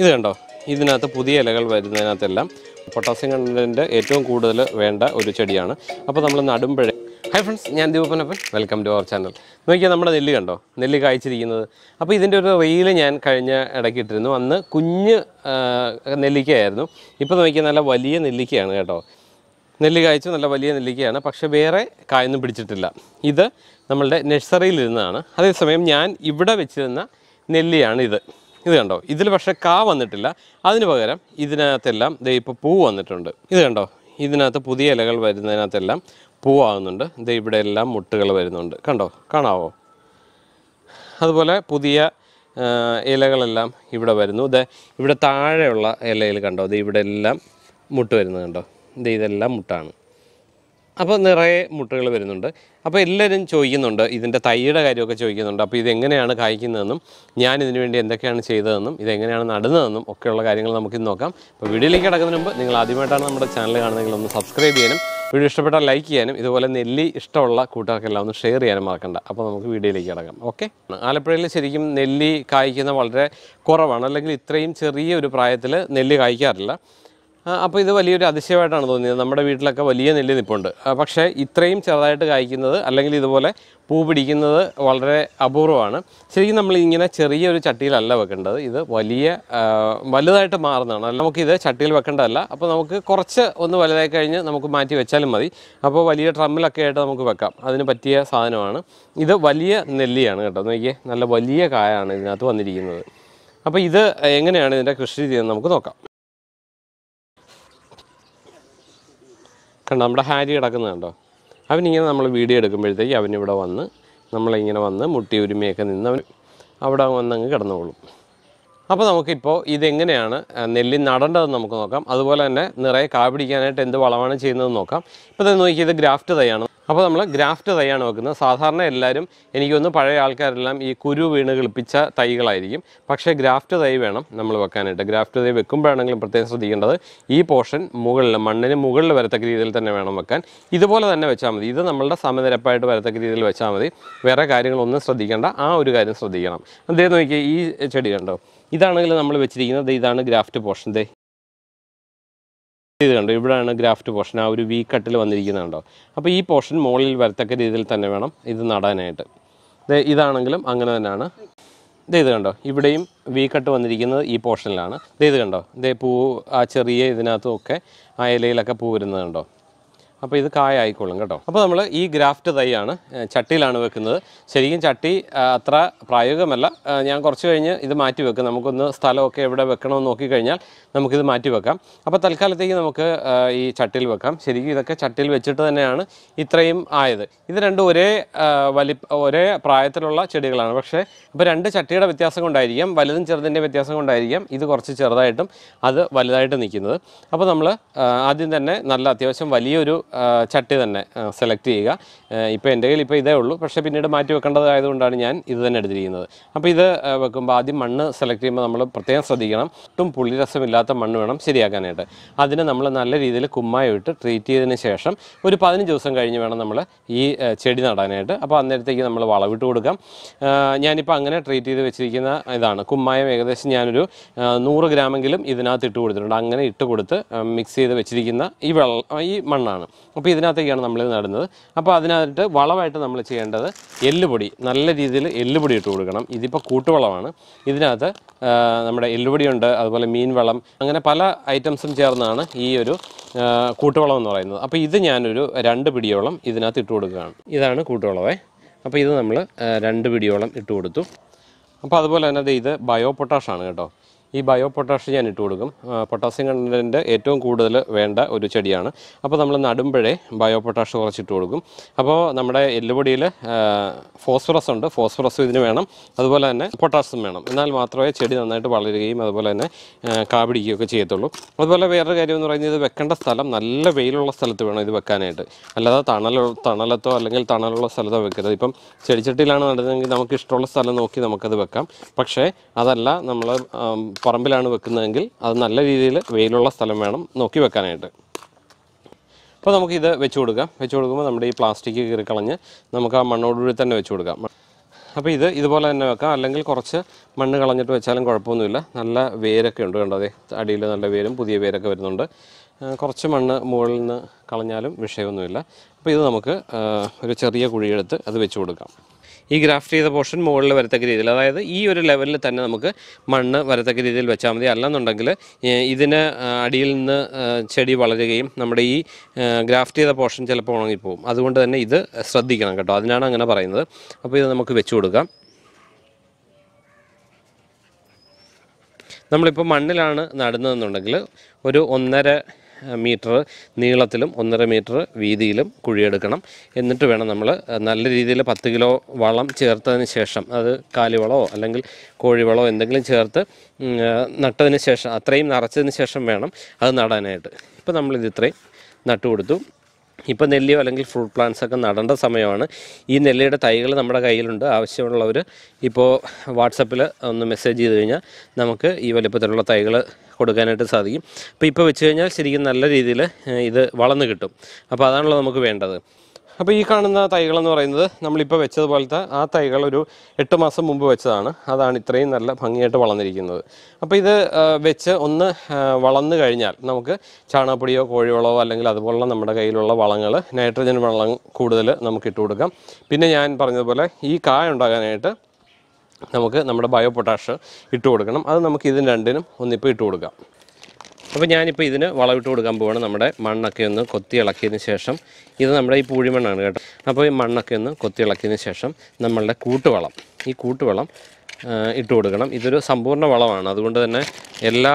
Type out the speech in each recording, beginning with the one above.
ഇത് കണ്ടോ ഇതിനകത്ത് പുതിയ ഇലകൾ വരുന്നതിനകത്തെല്ലാം പൊട്ടാസ്യം കണ്ടൻറ്റിൻ്റെ ഏറ്റവും കൂടുതൽ വേണ്ട ഒരു ചെടിയാണ് അപ്പോൾ നമ്മൾ നടുമ്പോഴേ ഹൈ ഫ്രണ്ട്സ് ഞാൻ ദീപനപ്പൻ വെൽക്കം ടു അവർ ചാനൽ നോക്കിയാൽ നമ്മുടെ നെല്ല് കണ്ടോ നെല്ല് കായ്ച്ചിരിക്കുന്നത് അപ്പോൾ ഇതിൻ്റെ ഒരു റീല് ഞാൻ കഴിഞ്ഞ ഇടയ്ക്ക് ഇട്ടിരുന്നു അന്ന് കുഞ്ഞ് നെല്ലിക്കയായിരുന്നു ഇപ്പോൾ നോക്കിയാൽ നല്ല വലിയ നെല്ലിക്കയാണ് കേട്ടോ നെല്ല് കായ്ച്ചു നല്ല വലിയ നെല്ലിക്കയാണ് പക്ഷേ വേറെ കായൊന്നും പിടിച്ചിട്ടില്ല ഇത് നമ്മളുടെ നഴ്സറിയിലിരുന്നതാണ് അതേസമയം ഞാൻ ഇവിടെ വെച്ചിരുന്ന നെല്ലിയാണിത് ഇത് കണ്ടോ ഇതിൽ പക്ഷേ കാ വന്നിട്ടില്ല അതിന് പകരം ഇതിനകത്തെല്ലാം ദേ ഇപ്പോൾ പൂ വന്നിട്ടുണ്ട് ഇത് കണ്ടോ ഇതിനകത്ത് പുതിയ ഇലകൾ വരുന്നതിനകത്തെല്ലാം പൂവാകുന്നുണ്ട് ദേ ഇവിടെ എല്ലാം മുട്ടുകൾ വരുന്നുണ്ട് കണ്ടോ കാണാവോ അതുപോലെ പുതിയ ഇലകളെല്ലാം ഇവിടെ വരുന്നു ദേ ഇവിടെ താഴെയുള്ള ഇലയിൽ കണ്ടോ ദേ ഇവിടെ എല്ലാം മുട്ട് വരുന്നത് കണ്ടോ ദേ ഇതെല്ലാം മുട്ടാണ് അപ്പോൾ നിറയെ മുട്ടകൾ വരുന്നുണ്ട് അപ്പോൾ എല്ലാവരും ചോദിക്കുന്നുണ്ട് ഇതിൻ്റെ തൈയുടെ കാര്യമൊക്കെ ചോദിക്കുന്നുണ്ട് അപ്പോൾ ഇതെങ്ങനെയാണ് കായ്ക്കുന്നതെന്നും ഞാൻ ഇതിനു വേണ്ടി എന്തൊക്കെയാണ് ചെയ്തതെന്നും ഇതെങ്ങനെയാണ് നടുന്നതെന്നും ഒക്കെയുള്ള കാര്യങ്ങൾ നമുക്ക് ഇന്ന് നോക്കാം അപ്പോൾ വീഡിയോയിലേക്ക് കിടക്കുന്നതിന് മുമ്പ് നിങ്ങൾ ആദ്യമായിട്ടാണ് നമ്മുടെ ചാനൽ കാണുന്നതെങ്കിൽ ഒന്ന് സബ്സ്ക്രൈബ് ചെയ്യാനും വീഡിയോ ഇഷ്ടപ്പെട്ടാൽ ലൈക്ക് ചെയ്യാനും ഇതുപോലെ നെല്ലി ഇഷ്ടമുള്ള കൂട്ടുകാർക്കെല്ലാം ഒന്ന് ഷെയർ ചെയ്യാനും മറക്കണ്ട അപ്പോൾ നമുക്ക് വീഡിയോയിലേക്ക് കിടക്കാം ഓക്കെ ആലപ്പുഴയിൽ ശരിക്കും നെല്ലി കായ്ക്കുന്ന വളരെ കുറവാണ് അല്ലെങ്കിൽ ഇത്രയും ചെറിയ ഒരു പ്രായത്തിൽ നെല്ല് കായ്ക്കാറില്ല അപ്പോൾ ഇത് വലിയൊരു അതിശയമായിട്ടാണ് തോന്നിയത് നമ്മുടെ വീട്ടിലൊക്കെ വലിയ നെല്ല് നിപ്പുണ്ട് പക്ഷേ ഇത്രയും ചെറുതായിട്ട് കായ്ക്കുന്നത് അല്ലെങ്കിൽ ഇതുപോലെ പൂ പിടിക്കുന്നത് വളരെ അപൂർവമാണ് ശരിക്കും നമ്മൾ ഇങ്ങനെ ചെറിയൊരു ചട്ടിയിലല്ല വെക്കേണ്ടത് ഇത് വലിയ വലുതായിട്ട് മാറുന്നതാണ് നമുക്കിത് ചട്ടിയിൽ വെക്കേണ്ടതല്ല അപ്പോൾ നമുക്ക് കുറച്ച് ഒന്ന് വലുതായി കഴിഞ്ഞ് നമുക്ക് മാറ്റി വെച്ചാലും മതി അപ്പോൾ വലിയ ട്രമ്മിലൊക്കെ ആയിട്ട് നമുക്ക് വെക്കാം അതിന് പറ്റിയ സാധനമാണ് ഇത് വലിയ നെല്ലിയാണ് കേട്ടോ നോക്കിയേ നല്ല വലിയ കായാണ് ഇതിനകത്ത് വന്നിരിക്കുന്നത് അപ്പോൾ ഇത് എങ്ങനെയാണ് ഇതിൻ്റെ കൃഷി ചെയ്യുന്നത് നമുക്ക് നോക്കാം കണ്ടോ നമ്മുടെ ഹാരി കിടക്കുന്നത് കണ്ടോ അവനിങ്ങനെ നമ്മൾ വീഡിയോ എടുക്കുമ്പോഴത്തേക്ക് അവനിവിടെ വന്ന് നമ്മളിങ്ങനെ വന്ന് മുട്ടി ഒരുമയൊക്കെ നിന്ന് അവൻ അവിടെ വന്നങ്ങ് കിടന്നുകൊള്ളും അപ്പോൾ നമുക്കിപ്പോൾ ഇതെങ്ങനെയാണ് നെല്ലി നടേണ്ടതെന്ന് നമുക്ക് നോക്കാം അതുപോലെ തന്നെ നിറയെ കാ എന്ത് വളമാണ് ചെയ്യുന്നതെന്ന് നോക്കാം ഇപ്പോൾ തന്നെ നോക്കി ഇത് ഗ്രാഫ്റ്റ് തയ്യാണ് അപ്പോൾ നമ്മൾ ഗ്രാഫ്റ്റ് തൈയാണ് വെക്കുന്നത് സാധാരണ എല്ലാവരും എനിക്കൊന്ന് പഴയ ആൾക്കാരെല്ലാം ഈ കുരു വീണ് കിളിപ്പിച്ച തൈകളായിരിക്കും പക്ഷേ ഗ്രാഫ്റ്റ് തൈ വേണം നമ്മൾ വെക്കാനായിട്ട് ഗ്രാഫ്റ്റ് തൈ വെക്കുമ്പോഴാണെങ്കിലും പ്രത്യേകം ശ്രദ്ധിക്കേണ്ടത് ഈ പോർഷൻ മുകളിൽ മണ്ണിന് മുകളിൽ വരത്തക്ക രീതിയിൽ തന്നെ വേണം വെക്കാൻ ഇതുപോലെ തന്നെ വെച്ചാൽ മതി ഇത് നമ്മളുടെ സമനിരപ്പായിട്ട് വരത്തക്ക രീതിയിൽ വെച്ചാൽ മതി വേറെ കാര്യങ്ങളൊന്നും ശ്രദ്ധിക്കേണ്ട ആ ഒരു കാര്യം ശ്രദ്ധിക്കണം അദ്ദേഹം നോക്കിയാൽ ഈ ചെടി കണ്ടോ ഇതാണെങ്കിൽ നമ്മൾ വെച്ചിരിക്കുന്നത് ഇതാണ് ഗ്രാഫ്റ്റ് പോർഷൻ ദേ ഇത് കണ്ടോ ഇവിടെയാണ് ഗ്രാഫ്റ്റ് പോർഷൻ ആ ഒരു വി കട്ടിൽ വന്നിരിക്കുന്നുണ്ടോ അപ്പോൾ ഈ പോർഷൻ മുകളിൽ വരത്തക്ക രീതിയിൽ തന്നെ വേണം ഇത് നടാനായിട്ട് ഇതാണെങ്കിലും അങ്ങനെ തന്നെയാണ് ഇത് കണ്ടോ ഇവിടെയും വി കട്ട് വന്നിരിക്കുന്നത് ഈ പോർഷനിലാണ് ഇത് കണ്ടോ ഇതേ പൂ ആ ചെറിയ ഇതിനകത്തും ഒക്കെ ആ ഇലയിലൊക്കെ പൂ വരുന്നത് കണ്ടോ അപ്പോൾ ഇത് കായ ആയിക്കോളും കേട്ടോ അപ്പോൾ നമ്മൾ ഈ ഗ്രാഫ്റ്റ് തൈയാണ് ചട്ടിയിലാണ് വെക്കുന്നത് ശരിക്കും ചട്ടി അത്ര പ്രായോഗികമല്ല ഞാൻ കുറച്ച് കഴിഞ്ഞ് ഇത് മാറ്റി വെക്കും നമുക്കൊന്ന് സ്ഥലമൊക്കെ എവിടെ വെക്കണമെന്ന് നോക്കിക്കഴിഞ്ഞാൽ നമുക്കിത് മാറ്റി വെക്കാം അപ്പോൾ തൽക്കാലത്തേക്ക് നമുക്ക് ഈ ചട്ടിയിൽ വെക്കാം ശരിക്കും ഇതൊക്കെ ചട്ടിയിൽ വെച്ചിട്ട് തന്നെയാണ് ഇത്രയും ആയത് ഇത് രണ്ടും ഒരേ വലി ഒരേ പ്രായത്തിലുള്ള ചെടികളാണ് പക്ഷേ ഇപ്പോൾ രണ്ട് ചട്ടിയുടെ വ്യത്യാസം കൊണ്ടായിരിക്കാം വലുതും ചെറുതിൻ്റെ വ്യത്യാസം കൊണ്ടായിരിക്കാം ഇത് കുറച്ച് ചെറുതായിട്ടും അത് വലുതായിട്ട് നിൽക്കുന്നത് അപ്പോൾ നമ്മൾ ആദ്യം തന്നെ നല്ല അത്യാവശ്യം വലിയൊരു ചട്ടി തന്നെ സെലക്ട് ചെയ്യുക ഇപ്പോൾ എൻ്റെ കയ്യിൽ ഇപ്പോൾ ഇതേ ഉള്ളൂ പക്ഷേ പിന്നീട് മാറ്റി വെക്കേണ്ടതായതുകൊണ്ടാണ് ഞാൻ ഇത് തന്നെ എടുത്തിരിക്കുന്നത് അപ്പോൾ ഇത് വെക്കുമ്പോൾ ആദ്യം മണ്ണ് സെലക്ട് ചെയ്യുമ്പോൾ നമ്മൾ പ്രത്യേകം ശ്രദ്ധിക്കണം ഒട്ടും പുളിരസമില്ലാത്ത മണ്ണ് വേണം ശരിയാക്കാനായിട്ട് അതിന് നമ്മൾ നല്ല രീതിയിൽ കുമ്മായം ഇട്ട് ട്രീറ്റ് ചെയ്തതിന് ശേഷം ഒരു പതിനഞ്ച് ദിവസം കഴിഞ്ഞ് വേണം നമ്മൾ ഈ ചെടി നടാനായിട്ട് അപ്പോൾ അന്നേരത്തേക്ക് നമ്മൾ വളവിട്ട് കൊടുക്കാം ഞാനിപ്പോൾ അങ്ങനെ ട്രീറ്റ് ചെയ്ത് വെച്ചിരിക്കുന്ന ഇതാണ് കുമ്മായം ഏകദേശം ഞാനൊരു നൂറ് ഗ്രാമെങ്കിലും ഇതിനകത്ത് ഇട്ട് കൊടുത്തിട്ടുണ്ട് അങ്ങനെ ഇട്ട് കൊടുത്ത് മിക്സ് ചെയ്ത് വെച്ചിരിക്കുന്ന ഈ വെള്ളം ഈ മണ്ണാണ് അപ്പോൾ ഇതിനകത്തേക്കാണ് നമ്മൾ നടുന്നത് അപ്പോൾ അതിനകത്ത് വളമായിട്ട് നമ്മൾ ചെയ്യേണ്ടത് എല്ലുപൊടി നല്ല രീതിയിൽ എല്ലുപൊടി ഇട്ട് കൊടുക്കണം ഇതിപ്പോൾ കൂട്ടുവളമാണ് ഇതിനകത്ത് നമ്മുടെ എല്ലുപൊടിയുണ്ട് അതുപോലെ മീൻ വളം അങ്ങനെ പല ഐറ്റംസും ചേർന്നാണ് ഈ ഒരു കൂട്ടുവളം എന്ന് പറയുന്നത് അപ്പോൾ ഇത് ഞാനൊരു രണ്ട് പിടിയോളം ഇതിനകത്ത് ഇട്ട് കൊടുക്കുകയാണ് ഇതാണ് കൂട്ടുവളവേ അപ്പോൾ ഇത് നമ്മൾ രണ്ട് പിടിയോളം ഇട്ട് കൊടുത്തു അപ്പോൾ അതുപോലെ തന്നെ ഇത് ബയോ പൊട്ടാഷാണ് കേട്ടോ ഈ ബയോ പൊട്ടാഷ് ഞാൻ ഇട്ട് കൊടുക്കും പൊട്ടാസ്യം കണ്ടൻറ്റിൻ്റെ ഏറ്റവും കൂടുതൽ വേണ്ട ഒരു ചെടിയാണ് അപ്പോൾ നമ്മൾ നടുമ്പോഴേ ബയോ പൊട്ടാഷ് കുറച്ചിട്ട് കൊടുക്കും അപ്പോൾ നമ്മുടെ എല്ലുപൊടിയിൽ ഫോസ്ഫറസ് ഉണ്ട് ഫോസ്ഫറസും ഇതിന് വേണം അതുപോലെ തന്നെ പൊട്ടാസ്യം വേണം എന്നാൽ മാത്രമേ ചെടി നന്നായിട്ട് വളരുകയും അതുപോലെ തന്നെ കാപിടിക്കുകയൊക്കെ ചെയ്യത്തുള്ളൂ അതുപോലെ വേറൊരു കാര്യം എന്ന് പറയുന്നത് ഇത് വെക്കേണ്ട സ്ഥലം നല്ല വെയിലുള്ള സ്ഥലത്ത് വേണം ഇത് വെക്കാനായിട്ട് അല്ലാതെ തണൽ തണലത്തോ അല്ലെങ്കിൽ തണലുള്ള സ്ഥലത്തോ വെക്കരുത് ഇപ്പം ചെടിച്ചട്ടിയിലാണ് നടുന്നതെങ്കിൽ നമുക്ക് ഇഷ്ടമുള്ള സ്ഥലം നോക്കി നമുക്കത് വെക്കാം പക്ഷേ അതല്ല നമ്മൾ പറമ്പിലാണ് വെക്കുന്നതെങ്കിൽ അത് നല്ല രീതിയിൽ വെയിലുള്ള സ്ഥലം വേണം നോക്കി വെക്കാനായിട്ട് അപ്പോൾ നമുക്കിത് വെച്ച് കൊടുക്കാം വെച്ച് കൊടുക്കുമ്പോൾ നമ്മുടെ ഈ പ്ലാസ്റ്റിക് കീറി കളഞ്ഞ് നമുക്ക് ആ മണ്ണോടുകൂടി തന്നെ വെച്ച് കൊടുക്കാം അപ്പോൾ ഇത് ഇതുപോലെ തന്നെ വെക്കാം അല്ലെങ്കിൽ കുറച്ച് മണ്ണ് കളഞ്ഞിട്ട് വെച്ചാലും കുഴപ്പമൊന്നുമില്ല നല്ല വേരൊക്കെ ഉണ്ട് കണ്ടോ അടിയിൽ നല്ല വേരും പുതിയ വേരൊക്കെ വരുന്നുണ്ട് കുറച്ച് മണ്ണ് മുകളിൽ നിന്ന് കളഞ്ഞാലും വിഷയമൊന്നുമില്ല അപ്പോൾ ഇത് നമുക്ക് ഒരു ചെറിയ കുഴിയെടുത്ത് അത് വെച്ച് കൊടുക്കാം ഈ ഗ്രാഫ്റ്റ് ചെയ്ത പോർഷൻ മുകളിൽ വരത്തക്ക രീതിയിൽ അതായത് ഈ ഒരു ലെവലിൽ തന്നെ നമുക്ക് മണ്ണ് വരത്തക്ക രീതിയിൽ വെച്ചാൽ മതി അല്ലെന്നുണ്ടെങ്കിൽ ഇതിന് അടിയിൽ നിന്ന് ചെടി വളരുകയും നമ്മുടെ ഈ ഗ്രാഫ്റ്റ് ചെയ്ത പോർഷൻ ചിലപ്പോൾ ഉണങ്ങിപ്പോവും അതുകൊണ്ട് തന്നെ ഇത് ശ്രദ്ധിക്കണം കേട്ടോ അതിനാണ് അങ്ങനെ പറയുന്നത് അപ്പോൾ ഇത് നമുക്ക് വെച്ചു കൊടുക്കാം നമ്മളിപ്പോൾ മണ്ണിലാണ് നടുന്നതെന്നുണ്ടെങ്കിൽ ഒരു ഒന്നര മീറ്റർ നീളത്തിലും ഒന്നര മീറ്റർ വീതിയിലും കുഴിയെടുക്കണം എന്നിട്ട് വേണം നമ്മൾ നല്ല രീതിയിൽ പത്ത് കിലോ വളം ചേർത്തതിന് ശേഷം അത് കാലിവളമോ അല്ലെങ്കിൽ കോഴിവളമോ എന്തെങ്കിലും ചേർത്ത് നട്ടതിന് ശേഷം അത്രയും നിറച്ചതിന് ശേഷം വേണം അത് നടാനായിട്ട് ഇപ്പോൾ നമ്മളിത് ഇത്രയും നട്ടുകൊടുത്തു ഇപ്പോൾ നെല്ലിയോ അല്ലെങ്കിൽ ഫ്രൂട്ട് പ്ലാന്റ്സ് ഒക്കെ നടേണ്ട സമയമാണ് ഈ നെല്ലിയുടെ തൈകൾ നമ്മുടെ കയ്യിലുണ്ട് ആവശ്യമുള്ളവർ ഇപ്പോൾ വാട്സപ്പിൽ ഒന്ന് മെസ്സേജ് ചെയ്ത് കഴിഞ്ഞാൽ നമുക്ക് ഈ വലിപ്പത്തിലുള്ള തൈകൾ കൊടുക്കാനായിട്ട് സാധിക്കും അപ്പോൾ ഇപ്പോൾ വെച്ച് കഴിഞ്ഞാൽ ശരിക്കും നല്ല രീതിയിൽ ഇത് വളർന്നു കിട്ടും അപ്പോൾ അതാണല്ലോ നമുക്ക് വേണ്ടത് അപ്പോൾ ഈ കാണുന്ന തൈകളെന്ന് പറയുന്നത് നമ്മളിപ്പോൾ വെച്ചതുപോലത്തെ ആ തൈകൾ ഒരു എട്ട് മാസം മുമ്പ് വെച്ചതാണ് അതാണ് ഇത്രയും നല്ല ഭംഗിയായിട്ട് വളർന്നിരിക്കുന്നത് അപ്പോൾ ഇത് വെച്ച് ഒന്ന് വളർന്നു കഴിഞ്ഞാൽ നമുക്ക് ചാണകപ്പൊടിയോ കോഴിവളമോ അല്ലെങ്കിൽ അതുപോലുള്ള നമ്മുടെ കയ്യിലുള്ള വളങ്ങൾ നൈട്രജൻ വളം കൂടുതൽ നമുക്ക് ഇട്ട് കൊടുക്കാം പിന്നെ ഞാൻ പറഞ്ഞതുപോലെ ഈ കായ ഉണ്ടാകാനായിട്ട് നമുക്ക് നമ്മുടെ ബയോ പൊട്ടാഷ് ഇട്ട് കൊടുക്കണം അത് നമുക്ക് ഇതിന് രണ്ടിനും ഒന്നിപ്പോൾ ഇട്ട് കൊടുക്കാം അപ്പോൾ ഞാനിപ്പോൾ ഇതിന് വളവിട്ട് കൊടുക്കാൻ പോവാണ് നമ്മുടെ മണ്ണൊക്കെ ഒന്ന് കൊത്തി ഇളക്കിയതിന് ശേഷം ഇത് നമ്മുടെ ഈ പൂഴിമണ്ണാണ് കേട്ടോ അപ്പോൾ ഈ മണ്ണൊക്കെ ഒന്ന് കൊത്തി ഇളക്കിയതിന് ശേഷം നമ്മളുടെ കൂട്ടുവളം ഈ കൂട്ടുവളം ഇട്ട് കൊടുക്കണം ഇതൊരു സമ്പൂർണ്ണ വളമാണ് അതുകൊണ്ട് തന്നെ എല്ലാ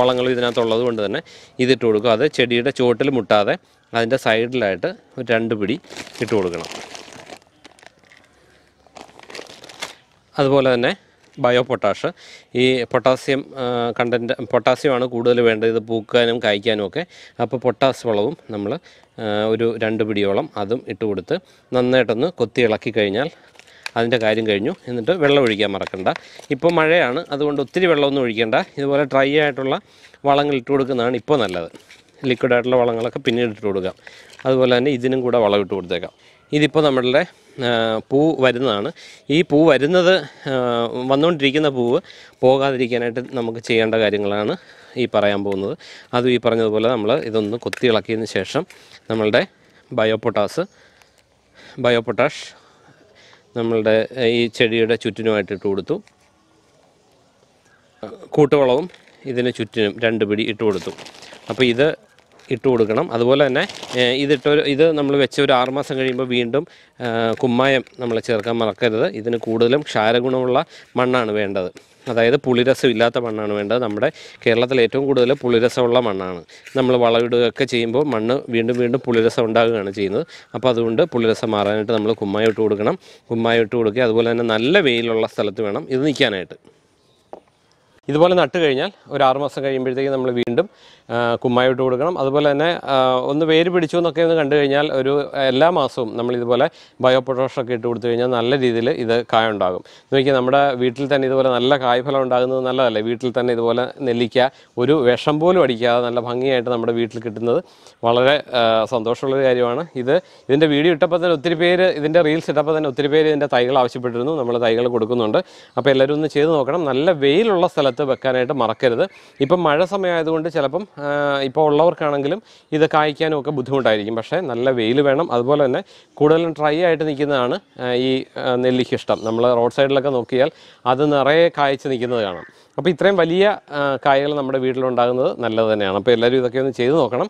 വളങ്ങളും ഇതിനകത്തുള്ളത് കൊണ്ട് തന്നെ ഇതിട്ട് കൊടുക്കുക അത് ചെടിയുടെ ചുവട്ടിൽ മുട്ടാതെ അതിൻ്റെ സൈഡിലായിട്ട് ഒരു രണ്ട് പിടി ഇട്ട് കൊടുക്കണം അതുപോലെ തന്നെ ബയോ പൊട്ടാഷ് ഈ പൊട്ടാസ്യം കണ്ടൻറ്റ് പൊട്ടാസ്യമാണ് കൂടുതൽ വേണ്ടത് ഇത് പൂക്കാനും കായ്ക്കാനും ഒക്കെ അപ്പോൾ പൊട്ടാസ് വളവും നമ്മൾ ഒരു രണ്ട് പിടിയോളം അതും ഇട്ട് കൊടുത്ത് നന്നായിട്ടൊന്ന് കൊത്തി ഇളക്കി കഴിഞ്ഞാൽ അതിൻ്റെ കാര്യം കഴിഞ്ഞു എന്നിട്ട് വെള്ളം ഒഴിക്കാൻ മറക്കണ്ട ഇപ്പോൾ മഴയാണ് അതുകൊണ്ട് ഒത്തിരി വെള്ളമൊന്നും ഒഴിക്കേണ്ട ഇതുപോലെ ഡ്രൈ ആയിട്ടുള്ള വളങ്ങൾ ഇട്ട് കൊടുക്കുന്നതാണ് ഇപ്പോൾ നല്ലത് ലിക്വിഡായിട്ടുള്ള വളങ്ങളൊക്കെ പിന്നീട് ഇട്ട് കൊടുക്കാം അതുപോലെ തന്നെ ഇതിനും കൂടെ വളം ഇട്ട് കൊടുത്തേക്കാം ഇതിപ്പോൾ നമ്മളുടെ പൂ വരുന്നതാണ് ഈ പൂ വരുന്നത് വന്നുകൊണ്ടിരിക്കുന്ന പൂവ് പോകാതിരിക്കാനായിട്ട് നമുക്ക് ചെയ്യേണ്ട കാര്യങ്ങളാണ് ഈ പറയാൻ പോകുന്നത് അതും ഈ പറഞ്ഞതുപോലെ നമ്മൾ ഇതൊന്ന് കൊത്തിയിളക്കിയതിന് ശേഷം നമ്മളുടെ ബയോപൊട്ടാസ് ബയോപൊട്ടാഷ് നമ്മളുടെ ഈ ചെടിയുടെ ചുറ്റിനുമായിട്ട് ഇട്ട് കൊടുത്തു കൂട്ടുവളവും ഇതിന് ചുറ്റിനും രണ്ട് പിടി ഇട്ട് കൊടുത്തു അപ്പോൾ ഇത് ഇട്ട് കൊടുക്കണം അതുപോലെ തന്നെ ഇതിട്ടൊരു ഇത് നമ്മൾ വെച്ച് ഒരു ആറ് മാസം കഴിയുമ്പോൾ വീണ്ടും കുമ്മായം നമ്മൾ ചേർക്കാൻ മറക്കരുത് ഇതിന് കൂടുതലും ക്ഷാരഗുണമുള്ള മണ്ണാണ് വേണ്ടത് അതായത് പുളിരസം ഇല്ലാത്ത മണ്ണാണ് വേണ്ടത് നമ്മുടെ കേരളത്തിൽ ഏറ്റവും കൂടുതൽ പുളിരസമുള്ള മണ്ണാണ് നമ്മൾ വളമിടുകയൊക്കെ ചെയ്യുമ്പോൾ മണ്ണ് വീണ്ടും വീണ്ടും പുളിരസം ഉണ്ടാകുകയാണ് ചെയ്യുന്നത് അപ്പോൾ അതുകൊണ്ട് പുളിരസം മാറാനായിട്ട് നമ്മൾ കുമ്മായം ഇട്ട് കൊടുക്കണം കുമ്മായം ഇട്ട് കൊടുക്കുക അതുപോലെ തന്നെ നല്ല വെയിലുള്ള സ്ഥലത്ത് വേണം ഇത് നിൽക്കാനായിട്ട് ഇതുപോലെ നട്ട് കഴിഞ്ഞാൽ ഒരു ആറ് മാസം കഴിയുമ്പോഴത്തേക്ക് നമ്മൾ വീണ്ടും കുമ്മായിട്ട് കൊടുക്കണം അതുപോലെ തന്നെ ഒന്ന് വേര് പിടിച്ചു എന്നൊക്കെ ഒന്ന് കണ്ടു കഴിഞ്ഞാൽ ഒരു എല്ലാ മാസവും നമ്മൾ ഇതുപോലെ ബയോ പൊട്ടോഷൊക്കെ ഇട്ട് കൊടുത്തു കഴിഞ്ഞാൽ നല്ല രീതിയിൽ ഇത് കായ ഉണ്ടാകും നോക്കിയാൽ നമ്മുടെ വീട്ടിൽ തന്നെ ഇതുപോലെ നല്ല കായ്ഫലം ഉണ്ടാകുന്നത് നല്ലതല്ലേ വീട്ടിൽ തന്നെ ഇതുപോലെ നെല്ലിക്ക ഒരു വിഷം പോലും അടിക്കാതെ നല്ല ഭംഗിയായിട്ട് നമ്മുടെ വീട്ടിൽ കിട്ടുന്നത് വളരെ സന്തോഷമുള്ളൊരു കാര്യമാണ് ഇത് ഇതിൻ്റെ വീഡിയോ ഇട്ടപ്പോൾ തന്നെ ഒത്തിരി പേര് ഇതിൻ്റെ റീൽസ് ഇട്ടപ്പോൾ തന്നെ ഒത്തിരി പേര് ഇതിൻ്റെ തൈകൾ ആവശ്യപ്പെട്ടിരുന്നു നമ്മൾ തൈകൾ കൊടുക്കുന്നുണ്ട് അപ്പോൾ എല്ലാവരും ഒന്ന് ചെയ്ത് നോക്കണം നല്ല വെയിലുള്ള സ്ഥലത്ത് എടുത്ത് വെക്കാനായിട്ട് മറക്കരുത് ഇപ്പം മഴ സമയമായതുകൊണ്ട് ചിലപ്പം ഇപ്പോൾ ഉള്ളവർക്കാണെങ്കിലും ഇത് കായ്ക്കാനും ഒക്കെ ബുദ്ധിമുട്ടായിരിക്കും പക്ഷേ നല്ല വെയിൽ വേണം അതുപോലെ തന്നെ കൂടുതലും ഡ്രൈ ആയിട്ട് നിൽക്കുന്നതാണ് ഈ നെല്ലിക്കിഷ്ടം നമ്മൾ റോഡ് സൈഡിലൊക്കെ നോക്കിയാൽ അത് നിറയെ കായ്ച്ച് നിൽക്കുന്നത് കാണാം അപ്പോൾ ഇത്രയും വലിയ കായകൾ നമ്മുടെ വീട്ടിലുണ്ടാകുന്നത് നല്ലത് തന്നെയാണ് അപ്പോൾ എല്ലാവരും ഇതൊക്കെ ഒന്ന് ചെയ്തു നോക്കണം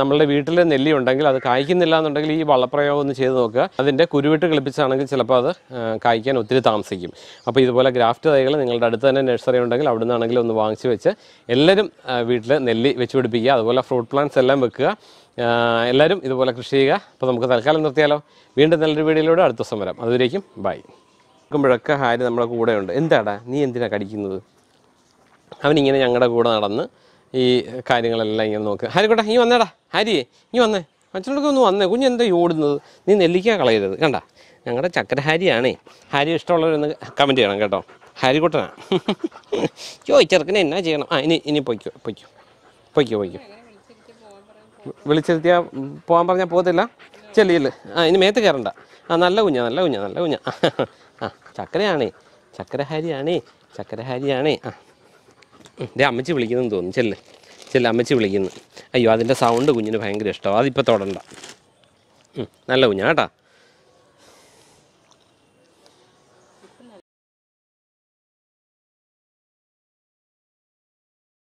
നമ്മളുടെ വീട്ടിൽ നെല്ലി ഉണ്ടെങ്കിൽ അത് കായ്ക്കുന്നില്ല എന്നുണ്ടെങ്കിൽ ഈ വള്ളപ്രയോഗം ഒന്ന് ചെയ്ത് നോക്കുക അതിൻ്റെ കുരുവിട്ട് കളിപ്പിച്ചാണെങ്കിൽ ചിലപ്പോൾ അത് കായ്ക്കാൻ ഒത്തിരി താമസിക്കും അപ്പോൾ ഇതുപോലെ ഗ്രാഫ്റ്റ് തൈകൾ നിങ്ങളുടെ അടുത്ത് തന്നെ നഴ്സറി ഉണ്ടെങ്കിൽ അവിടെ നിന്നാണെങ്കിലും ഒന്ന് വാങ്ങിച്ച് വെച്ച് എല്ലാവരും വീട്ടിൽ നെല്ലി വെച്ച് പിടിപ്പിക്കുക അതുപോലെ ഫ്രൂട്ട് പ്ലാന്റ്സ് എല്ലാം വെക്കുക എല്ലാവരും ഇതുപോലെ കൃഷി ചെയ്യുക അപ്പോൾ നമുക്ക് തൽക്കാലം നിർത്തിയാലോ വീണ്ടും നല്ലൊരു വീഡിയോയിലൂടെ അടുത്ത ദിവസം വരാം അതുവരേക്കും ബൈ നോക്കുമ്പോഴൊക്കെ ഹാരി നമ്മുടെ കൂടെ ഉണ്ട് എന്താടാ നീ എന്തിനാണ് കടിക്കുന്നത് അവനിങ്ങനെ ഞങ്ങളുടെ കൂടെ നടന്ന് ഈ കാര്യങ്ങളെല്ലാം ഇങ്ങനെ നോക്കുക ഹാരിക്കോട്ടെ നീ വന്നേടാ ഹാരിയെ നീ വന്നേ അച്ഛനോടൊക്കെ ഒന്ന് വന്നേ കുഞ്ഞ് എന്താ ഓടുന്നത് നീ നെല്ലിക്ക കളയരുത് കണ്ട ഞങ്ങളുടെ ചക്കര ഹാരിയാണേ ഹാരി ഇഷ്ടമുള്ളവരൊന്ന് കമൻറ്റ് ചെയ്യണം കേട്ടോ ഹരികുട്ടനാ യോ ചെറുക്കനെ എന്നാ ചെയ്യണം ആ ഇനി ഇനി പൊയ്ക്കോ പൊയ്ക്കോ പൊയ്ക്കോ പൊയ്ക്കോ വിളിച്ചിരുത്തിയാൽ പോകാൻ പറഞ്ഞാൽ പോകത്തില്ല ചെല്ലിയില്ല ആ ഇനി മേത്ത് കയറണ്ട ആ നല്ല കുഞ്ഞാ നല്ല കുഞ്ഞാ നല്ല കുഞ്ഞാ ആ ചക്കരയാണേ ചക്കരഹാരിയാണേ ചക്കരഹാരിയാണേ ആ എൻ്റെ അമ്മച്ചി വിളിക്കുന്നെന്ന് തോന്നുന്നു ചെല്ല് ചെല്ല് അമ്മച്ചി വിളിക്കുന്നു അയ്യോ അതിൻ്റെ സൗണ്ട് കുഞ്ഞിന് ഭയങ്കര ഇഷ്ടമാണ് അതിപ്പോൾ തുടണ്ട നല്ല കുഞ്ഞാ